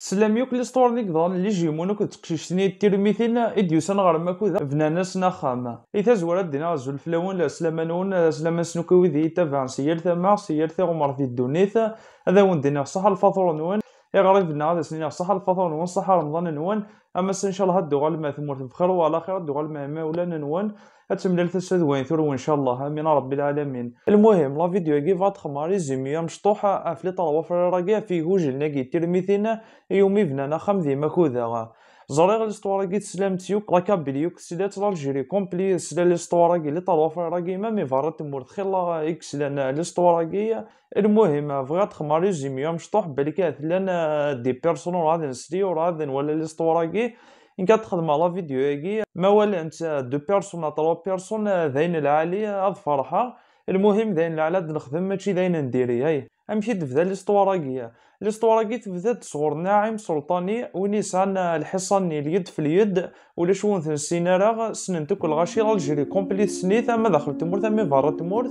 سلام يوك لي ستور لي كضان لي جيمون وكنت كشيشتني تيرميثين إديوسان غار ماكودا فنانس ناخاما إذا زوال دينا زول الفلاون لا سلام نون سنوكو ويدي تافان سيير ثما سيير ثا في الدونيث هذا ون دينا صح الفاطور نون يا غريب ان هذا سنين الصحة الفطور نون الصحة رمضان نون اما ان شاء الله هاد دوغال ما ثمرت بخير وعلى خير هاد غالب ما مولانا نون ليلة للثلاثة وين ثور وإن شاء الله من رب العالمين المهم لا فيديو كي فات خماري زيميا مشطوحة افلي طلبة فريراكيا في هوجل ناكي ترميثينا يومي بنانا خمذي مكوذا زريغ ليستوار كي تسلام تيوك لا كابيليوك سيدا كومبلي سيدا ليستوار كي لي طالوا في راكي ما مي فارات مور تخيلا اكس لان ليستوار كي المهم فغا تخماري زيمي يوم شطوح بالي كاع لان دي بيرسون راه نسري وراه ولا ليستوار كي ان كانت تخدم لا فيديو كي ما ولا انت دو بيرسون طالوا بيرسون ذاين العالي اض فرحه المهم ذاين العالي نخدم ماشي ذاين نديري هاي امشي تبدا ليستواراكي ليستواراكي تبدا صغر ناعم سلطاني ونيسان الحصان آه، اليد في اليد ولا شون سينارا سننتك الغشيره الجري كومبلي سنيت اما داخل تمورث اما برا تمورث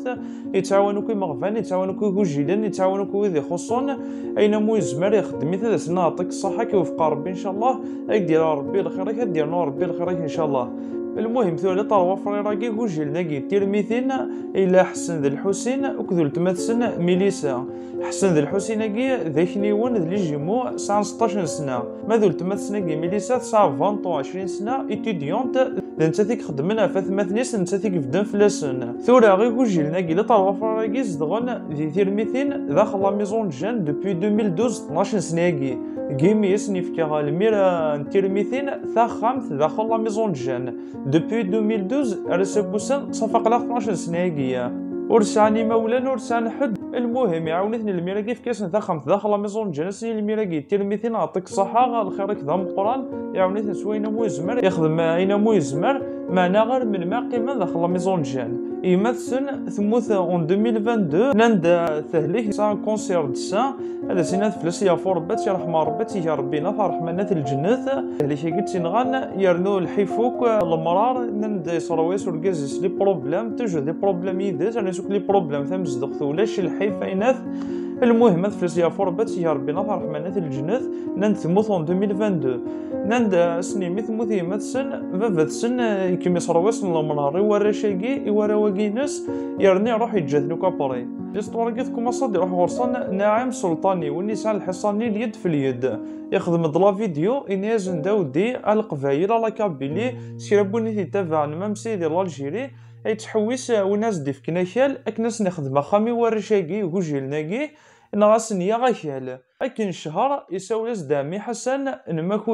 يتعاونو كي مغفان يتعاونو كي كوجيلان يتعاونو كي ويدي خصون اين مو يزمر يخدم مثل سنا يعطيك وفق ربي ان شاء الله اك دير ربي لخيرك دير ربي الخير ان شاء الله المهم ثولي طلوا فريراكي كوجيل ناكي تيرميثين الى حسن ذي الحسين وكذو لتمثسن ميليسا حسن ذي الحسين ناكي ذاك ون ذي جيمو سان 16 سنه ماذو لتمثسن ناكي ميليسا تصا 20 عشرين سنه اتيديونت نتا تيك خدمنا فات ماثنيس نتا تيك بدن فلاسن ثورا غي كوجيلنا كيلا طلع فراغي زدغن في ثيرميثين داخل لا ميزون جان دوبي 2012 12 سنيكي جيمي يسني في كيغال ميرا ثيرميثين ثاخامت داخل لا ميزون جان دوبي 2012 ارسبوسن صفق لا 12 سنيكي ورسعني مولا ورسعن حد المهم يعاونتني الميراكي في كاس نتخمت داخل ميزون جنسي الميراكي تير مثين عطيك الصحة الخير كذا من مقران يعاونتني سوينا مو يزمر يخدم عينا مو يزمر معنى غير من ما قيمة داخل ميزون جان إيماتسن ثموت اون 2022 ناند تهليه سا كونسير دسا هذا سيناد فلس يا بات يا رحمة ربات يا ربي ربينا رحمة نات الجنات تهليه قد سينغان يرنو الحيفوك المرار ناند صرويس ورقزيس لي بروبلام تجو دي بروبلام يدز انا سوك لي بروبلام ثمزدق لاش الحيف ايناث المهم فلس يا بات يا ربي ربينا رحمة نات الجنات ناند ثموت اون 2022 ناند سني مثموث فافت سن كيما يصرواس الامرار يورا شاكي يورا واكينس يرني يروح لو كابري ليستوار كي تكوماسا يروح غرسان ناعم سلطاني والنساء الحصاني اليد في اليد يخدم ضلا فيديو ينازن داودي القبايل على كابيلي تي تتابعن مام سيدي الالجيري تحويس وناس ديف كناشال اكناس نخدم خامي وجيل وجيلناكي نغاسن يا غاكال اكن شهر يساولاس دامي حسن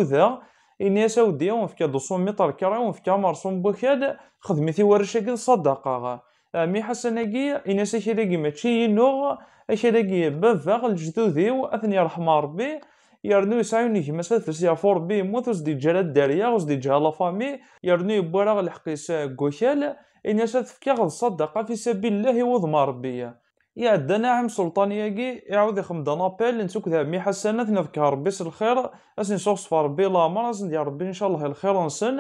ذا إني سعودية ونفكا دوسون في كرا ونفكا مرسوم بوكاد ورشة ورشاكي صدقة آه، مي حسناكي إني ساكيداكي ماشي ينوغ أكيداكي بافاغ الجدوديو وأثني رحم ربي يرنو يسعي نجمس ثلاث يا فور بي دي وزدي داريا الدارية دي جالا فامي يرنو يبورا الحقيس كوشال إني في غد صدقة في سبيل الله وضمار بيا يعدى ناعم سلطان ياقي يعاود يخم دا بيل نسوك ذا مي حسنات نذكر بس الخير اسن صوص بي لامر اسن ربي ان شاء الله الخير نسن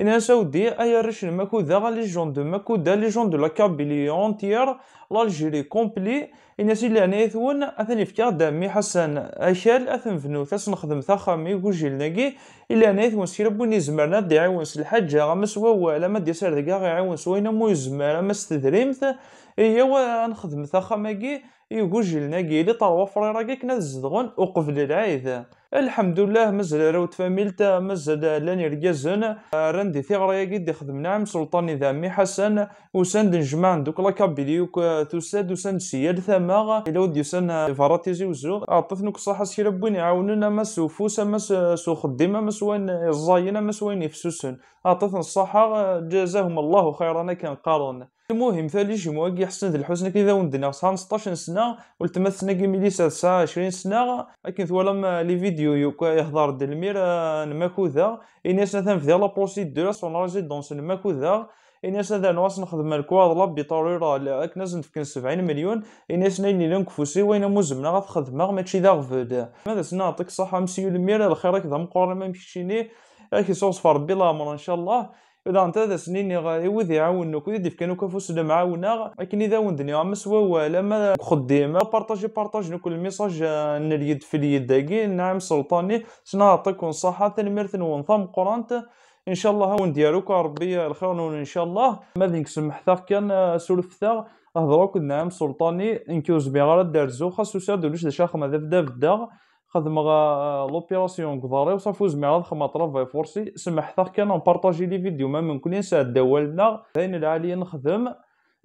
إنها ساودي أيا رشن ماكودا ليجوند ماكودا ليجوند دو كابيلي أونتيير لالجيري كومبلي إن سي لعناية نيثون أثني في دامي حسن أشال أثن فنو ثاس نخدم ثخامي وجيل لناكي إلا نيثون ثون سير بوني زمرنا دي عاون الحاجة غمس ووالا ما دي سير غي غيعاون سوينا مو يزمر ما استدريمت إيوا نخدم ثاخامي يوجيل ناكي لي طروا فريراكي كنا زدغون وقفل العايدة الحمد لله مازال روت فاميلتا مازال لاني رجازن راندي ثغريا قد خدم نعم سلطاني ذامي حسن وسند نجمع دوك لا كابيليوك توساد وسند سياد ثماغ الى ودي يسن فراتيزي وزوغ عطف نوك صح سير بوين يعاوننا ما سوفوسا ما سو خدمة ما سوين الزاينة ما سوين يفسوسن عطف الصحة جزاهم الله خيرا كان قارن المهم ثالي شي مواقع حسن ذي الحسن كي ذاون دنا 16 سنه ولتما سنه كي ملي سا سنه لكن ثوالم لي فيديو يوكا يهضر دلمير نماكوذا اني سنه في لا بروسيدور سون ريزيدونس نماكوذا إني سنة نواس نخدم الكواد لابي طريرة لأك نزل نفكن 70 مليون إني سنة اللي لنك فوسي وين مزمنا غاف خدمة ماكشي ذا غفد ماذا سنة نعطيك صحة مسيو الميرا الخيرك ذا مقارنة ما مشيني أكي صوص فربي لامر إن شاء الله اذا انت هذا سنين يوذ إيه، يعاونك ويدي في كانوا كفوس معاونا لكن اذا وندني عم سوا ما خديمة بارطاجي بارطاجي كل ميساج نريد في اليد داكي نعم سلطاني سنعطيك ونصحة تنمرت ونظام قرانت ان شاء الله ديالوك ربي الخير ان شاء الله ما ذيك سمحتك كان آه، سولف سولفتها هضروك نعم سلطاني انكوز بي غير دار زو خاصو سادو دا شاخ ما بدا بدا خدمغ لوبيراسيون كضاري وصافي وزمير نخمم طرف فورسي سمحت كان نبارطاجي لي فيديو ما من ممكن نساعد والدنا داين العالي نخدم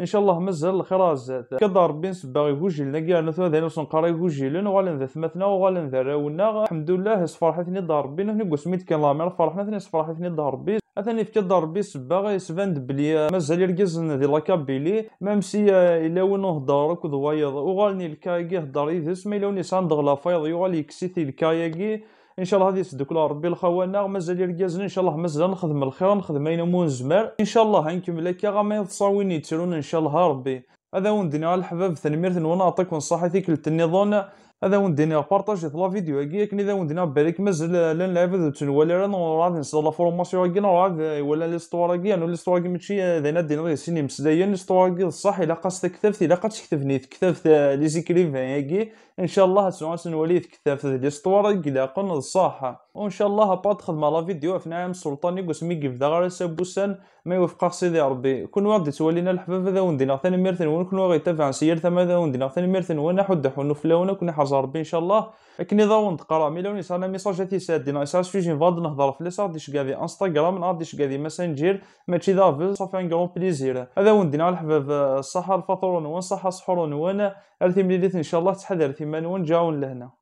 ان شاء الله مازال الخير زاد كدا ربي نسبا يوجلنا كاع نثوا ذا نقرا قرا لنا وغالا ذا ثمثنا وغالا ذا راونا الحمد لله سفرحتني دار ربي نحن قسميت كان لامير فرحنا ثني سفرحتني دار ربي اثاني في كدار بيس باغا يسفند بلي مازال يرقزن ذي لاكابيلي ميم سي الا ونه دارك وضوايض وغالني الكايكي هدار يدس ما الا وني ساندغ لا فايض يغالي يكسيتي الكايكي ان شاء الله هذه يسدك ولا ربي الخوانا مازال يرقزن ان شاء الله مازال نخدم الخير نخدم اين مو نزمر ان شاء الله هنكمل لا غا ما يتصاويني ترون ان شاء الله ربي هذا ون على الحباب ثنمير ثنونا اعطيك ونصحي ثيك التنظون هذا وين ديني بارطاجي في لا فيديو هاكي ياك اذا وين دينا بالك مازال لا نلعب هذا تنوالي راه غادي نصدر لا فورماسيون هاكي راه ولا لي ستوار هاكي انا يعني لي ستوار هاكي ماشي دينا دينا غير سيني مسدايا يعني لي ستوار هاكي صح الا قاست كتبتي الا قات كتبني كتبت لي زيكريفان هاكي ان شاء الله سنولي كتبت لي ستوار هاكي لاقن بصح وان شاء الله هبط مع لا فيديو في نعم السلطاني قسمي كيف دا غير سابوسان ما يوفق سيدي ربي كون واحد توالينا الحباب هذا وندينا ثاني ثنون كون واغي تابع سير ثما هذا وندينا ثاني ثنون حد حنو فلاونا كون حاز ربي ان شاء الله اذا ضا قرا ميلوني يصانا ميساج تي سادينا نعم، يصاس في جين فاد نهضر في لي غادي كادي انستغرام غادي كادي ماسنجير ماشي ضافل صافي ان كرون بليزير هذا وندينا نعم، الحباب الصحه آه، الفطور نون صحه السحور نون ارثي مليليت ان شاء الله تحذر ثمان ونجاون لهنا